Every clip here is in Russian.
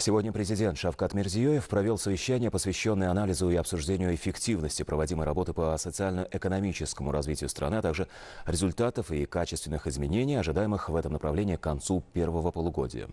Сегодня президент Шавкат Мирзиёев провел совещание, посвященное анализу и обсуждению эффективности проводимой работы по социально-экономическому развитию страны, а также результатов и качественных изменений, ожидаемых в этом направлении к концу первого полугодия.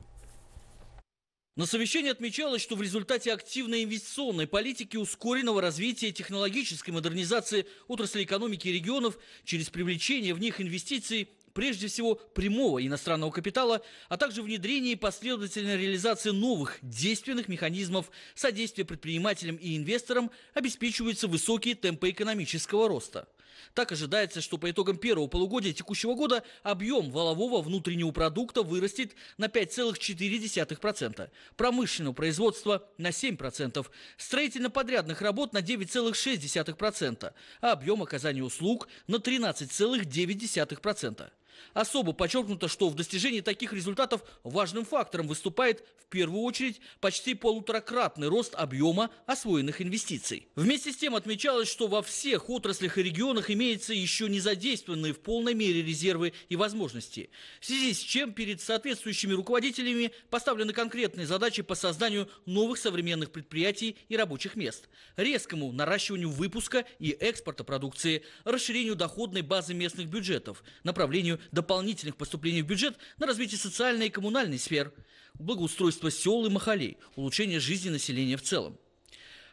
На совещании отмечалось, что в результате активной инвестиционной политики ускоренного развития технологической модернизации отрасли экономики регионов через привлечение в них инвестиций прежде всего прямого иностранного капитала, а также внедрение и последовательной реализации новых действенных механизмов содействия предпринимателям и инвесторам обеспечиваются высокие темпы экономического роста. Так ожидается, что по итогам первого полугодия текущего года объем валового внутреннего продукта вырастет на 5,4%, промышленного производства на 7%, строительно-подрядных работ на 9,6%, а объем оказания услуг на 13,9%. Особо подчеркнуто, что в достижении таких результатов важным фактором выступает в первую очередь почти полуторакратный рост объема освоенных инвестиций. Вместе с тем отмечалось, что во всех отраслях и регионах имеются еще не задействованные в полной мере резервы и возможности. В связи с чем перед соответствующими руководителями поставлены конкретные задачи по созданию новых современных предприятий и рабочих мест, резкому наращиванию выпуска и экспорта продукции, расширению доходной базы местных бюджетов, направлению дополнительных поступлений в бюджет на развитие социальной и коммунальной сфер, благоустройство сел и махалей, улучшение жизни населения в целом.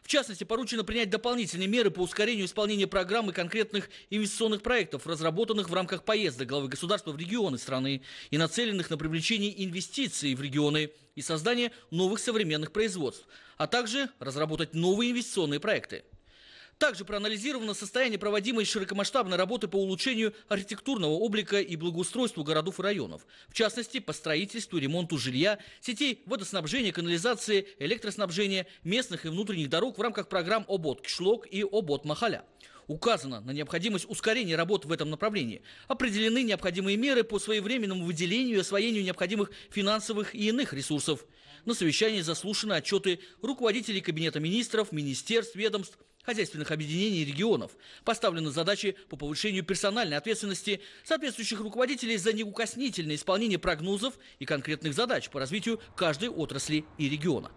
В частности, поручено принять дополнительные меры по ускорению исполнения программы конкретных инвестиционных проектов, разработанных в рамках поезда главы государства в регионы страны и нацеленных на привлечение инвестиций в регионы и создание новых современных производств, а также разработать новые инвестиционные проекты. Также проанализировано состояние проводимой широкомасштабной работы по улучшению архитектурного облика и благоустройству городов и районов. В частности, по строительству ремонту жилья, сетей водоснабжения, канализации, электроснабжения, местных и внутренних дорог в рамках программ «Обот Кишлок» и «Обот Махаля». Указано на необходимость ускорения работ в этом направлении. Определены необходимые меры по своевременному выделению и освоению необходимых финансовых и иных ресурсов. На совещании заслушаны отчеты руководителей Кабинета министров, министерств, ведомств, хозяйственных объединений регионов. Поставлены задачи по повышению персональной ответственности соответствующих руководителей за неукоснительное исполнение прогнозов и конкретных задач по развитию каждой отрасли и региона.